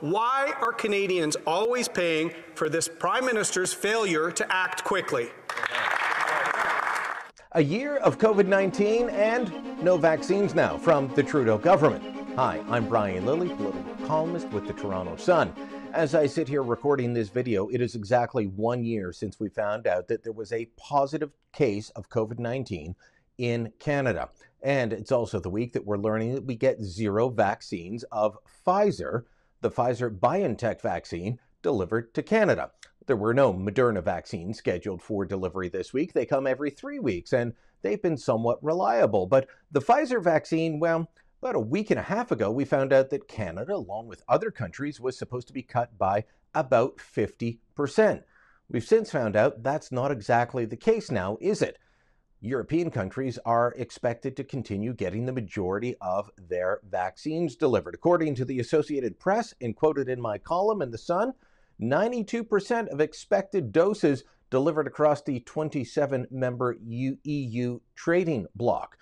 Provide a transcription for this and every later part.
Why are Canadians always paying for this Prime Minister's failure to act quickly? A year of COVID 19 and no vaccines now from the Trudeau government. Hi, I'm Brian Lilly, political columnist with the Toronto Sun. As I sit here recording this video, it is exactly one year since we found out that there was a positive case of COVID 19 in Canada. And it's also the week that we're learning that we get zero vaccines of Pfizer the Pfizer BioNTech vaccine delivered to Canada. There were no Moderna vaccines scheduled for delivery this week. They come every three weeks, and they've been somewhat reliable. But the Pfizer vaccine, well, about a week and a half ago, we found out that Canada, along with other countries, was supposed to be cut by about 50%. We've since found out that's not exactly the case now, is it? European countries are expected to continue getting the majority of their vaccines delivered. According to the Associated Press and quoted in my column in The Sun, 92% of expected doses delivered across the 27 member EU trading bloc.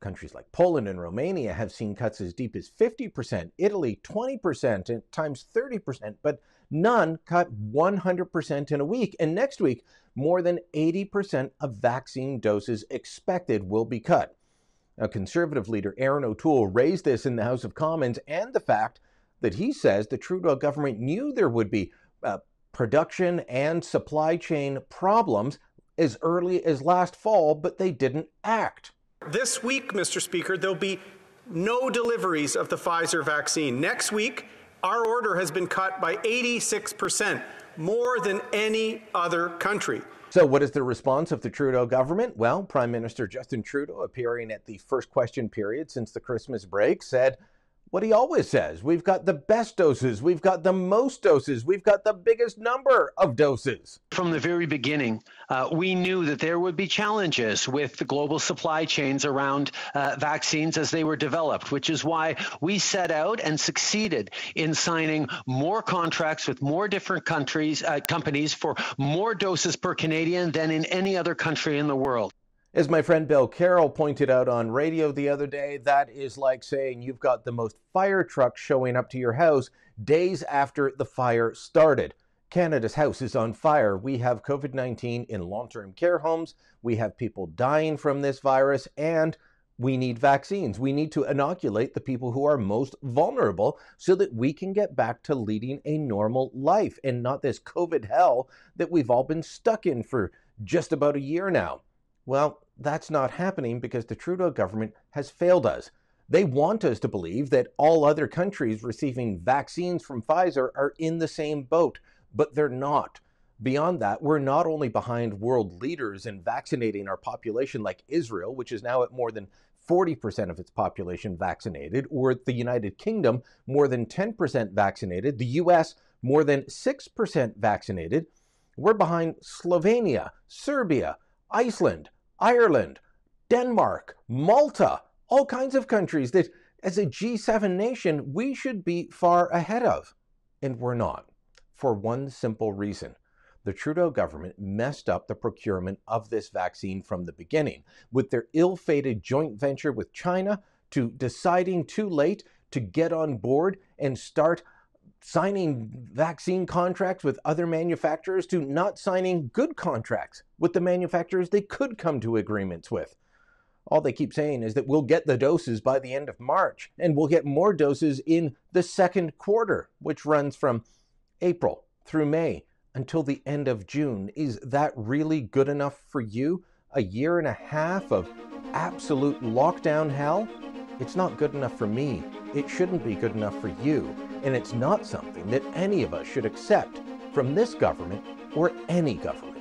Countries like Poland and Romania have seen cuts as deep as 50%, Italy 20%, and times 30%, but none cut 100% in a week. And next week, more than 80% of vaccine doses expected will be cut. Now, Conservative leader Aaron O'Toole raised this in the House of Commons and the fact that he says the Trudeau government knew there would be uh, production and supply chain problems as early as last fall, but they didn't act this week, Mr. Speaker, there'll be no deliveries of the Pfizer vaccine. Next week, our order has been cut by 86%, more than any other country. So, what is the response of the Trudeau government? Well, Prime Minister Justin Trudeau, appearing at the first question period since the Christmas break, said, what he always says we've got the best doses, we've got the most doses, we've got the biggest number of doses. From the very beginning, uh, we knew that there would be challenges with the global supply chains around uh, vaccines as they were developed, which is why we set out and succeeded in signing more contracts with more different countries, uh, companies for more doses per Canadian than in any other country in the world. As my friend Bill Carroll pointed out on radio the other day, that is like saying you've got the most fire trucks showing up to your house days after the fire started. Canada's house is on fire. We have COVID 19 in long term care homes. We have people dying from this virus, and we need vaccines. We need to inoculate the people who are most vulnerable so that we can get back to leading a normal life and not this COVID hell that we've all been stuck in for just about a year now. Well, that's not happening because the Trudeau government has failed us. They want us to believe that all other countries receiving vaccines from Pfizer are in the same boat, but they're not. Beyond that, we're not only behind world leaders in vaccinating our population, like Israel, which is now at more than 40% of its population vaccinated, or the United Kingdom, more than 10% vaccinated, the US, more than 6% vaccinated. We're behind Slovenia, Serbia, Iceland, Ireland, Denmark, Malta, all kinds of countries that, as a G7 nation, we should be far ahead of. And we're not, for one simple reason. The Trudeau government messed up the procurement of this vaccine from the beginning, with their ill fated joint venture with China to deciding too late to get on board and start signing vaccine contracts with other manufacturers to not signing good contracts with the manufacturers they could come to agreements with. All they keep saying is that we'll get the doses by the end of March, and we'll get more doses in the second quarter, which runs from April through May until the end of June. Is that really good enough for you? A year and a half of absolute lockdown hell? It's not good enough for me. It shouldn't be good enough for you, and it's not something that any of us should accept from this government or any government.